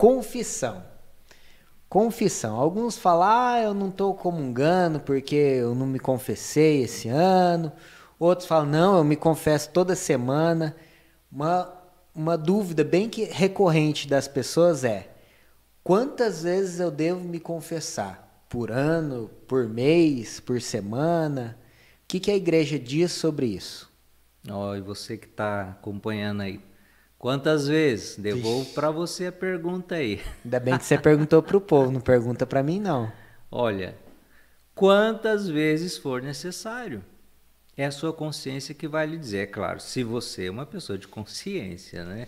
confissão. Confissão. Alguns falam, ah, eu não estou comungando porque eu não me confessei esse ano. Outros falam, não, eu me confesso toda semana. Uma, uma dúvida bem que recorrente das pessoas é: quantas vezes eu devo me confessar? Por ano, por mês, por semana? O que, que a igreja diz sobre isso? Olha oh, e você que está acompanhando aí, Quantas vezes? Devolvo para você a pergunta aí. Ainda bem que você perguntou para o povo, não pergunta para mim não. Olha, quantas vezes for necessário. É a sua consciência que vai lhe dizer, é claro, se você é uma pessoa de consciência, né?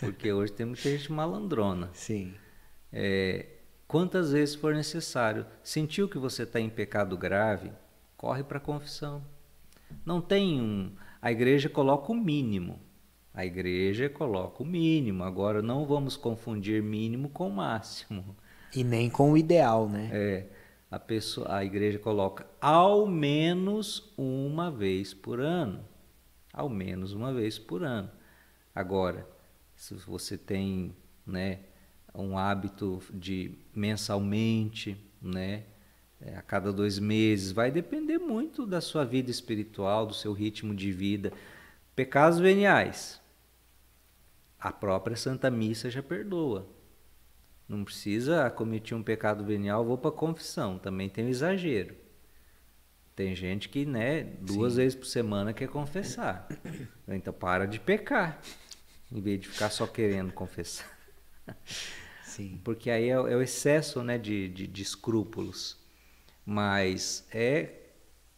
Porque hoje tem muita gente malandrona. Sim. É, quantas vezes for necessário. Sentiu que você está em pecado grave? Corre para a confissão. Não tem um. A igreja coloca o mínimo. A igreja coloca o mínimo. Agora não vamos confundir mínimo com máximo. E nem com o ideal, né? É. A, pessoa, a igreja coloca ao menos uma vez por ano. Ao menos uma vez por ano. Agora, se você tem né, um hábito de mensalmente, né, é, a cada dois meses, vai depender muito da sua vida espiritual, do seu ritmo de vida. Pecados veniais, a própria Santa Missa já perdoa. Não precisa cometer um pecado venial, vou para confissão. Também tem um exagero. Tem gente que, né, duas Sim. vezes por semana quer confessar. Então para de pecar, em vez de ficar só querendo confessar. Sim. Porque aí é, é, o excesso, né, de, de, de escrúpulos. Mas é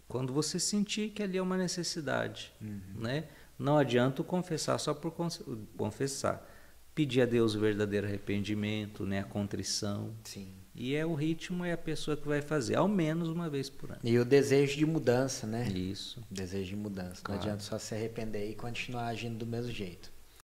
quando você sentir que ali é uma necessidade, uhum. né? Não adianta confessar só por confessar. Pedir a Deus o verdadeiro arrependimento, né, a contrição. Sim. E é o ritmo é a pessoa que vai fazer, ao menos uma vez por ano. E o desejo de mudança, né? Isso. O desejo de mudança. Claro. Não adianta só se arrepender e continuar agindo do mesmo jeito.